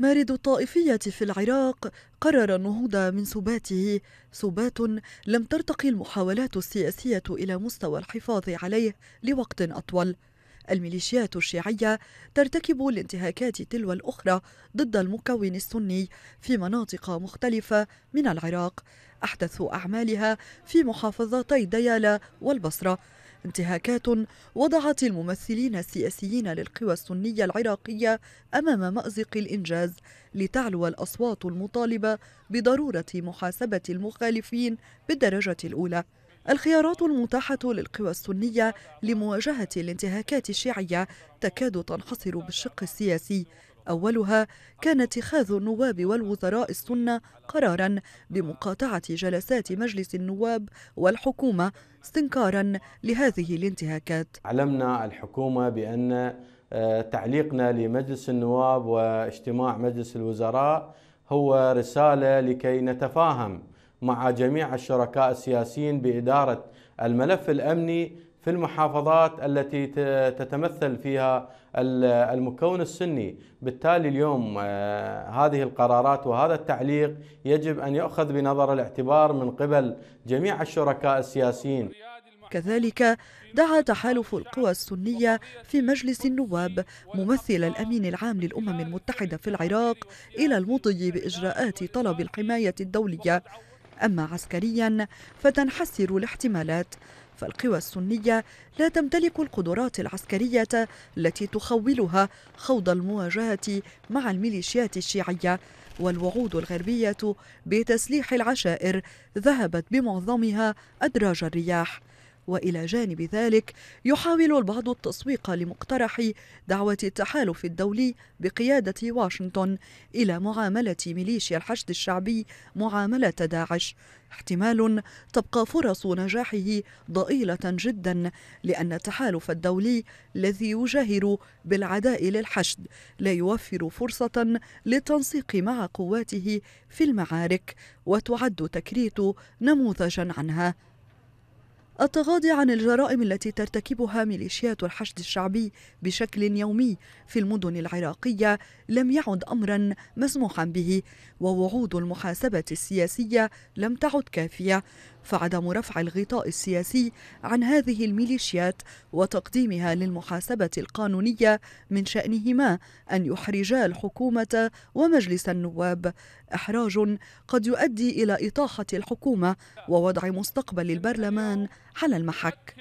مارد الطائفية في العراق قرر النهوض من سباته سبات لم ترتقي المحاولات السياسية إلى مستوى الحفاظ عليه لوقت أطول الميليشيات الشيعية ترتكب الانتهاكات تلو الأخرى ضد المكون السني في مناطق مختلفة من العراق أحدث أعمالها في محافظتي ديالى والبصرة انتهاكات وضعت الممثلين السياسيين للقوى السنية العراقية أمام مأزق الإنجاز لتعلو الأصوات المطالبة بضرورة محاسبة المخالفين بالدرجة الأولى الخيارات المتاحة للقوى السنية لمواجهة الانتهاكات الشيعية تكاد تنحصر بالشق السياسي أولها كان اتخاذ النواب والوزراء السنة قرارا بمقاطعة جلسات مجلس النواب والحكومة استنكارا لهذه الانتهاكات علمنا الحكومة بأن آه، تعليقنا لمجلس النواب واجتماع مجلس الوزراء هو رسالة لكي نتفاهم مع جميع الشركاء السياسيين بإدارة الملف الأمني في المحافظات التي تتمثل فيها المكون السني بالتالي اليوم آه، هذه القرارات وهذا التعليق يجب أن يؤخذ بنظر الاعتبار من قبل جميع الشركاء السياسيين كذلك دعا تحالف القوى السنية في مجلس النواب ممثل الأمين العام للأمم المتحدة في العراق إلى المضي بإجراءات طلب الحماية الدولية أما عسكريا فتنحسر الاحتمالات فالقوى السنية لا تمتلك القدرات العسكرية التي تخولها خوض المواجهة مع الميليشيات الشيعية والوعود الغربية بتسليح العشائر ذهبت بمعظمها أدراج الرياح والى جانب ذلك يحاول البعض التسويق لمقترح دعوه التحالف الدولي بقياده واشنطن الى معامله ميليشيا الحشد الشعبي معامله داعش احتمال تبقى فرص نجاحه ضئيله جدا لان التحالف الدولي الذي يجاهر بالعداء للحشد لا يوفر فرصه للتنسيق مع قواته في المعارك وتعد تكريت نموذجا عنها التغاضي عن الجرائم التي ترتكبها ميليشيات الحشد الشعبي بشكل يومي في المدن العراقية لم يعد أمرا مسموحا به ووعود المحاسبة السياسية لم تعد كافية فعدم رفع الغطاء السياسي عن هذه الميليشيات وتقديمها للمحاسبة القانونية من شأنهما أن يحرجا الحكومة ومجلس النواب إحراج قد يؤدي إلى إطاحة الحكومة ووضع مستقبل البرلمان حل المحك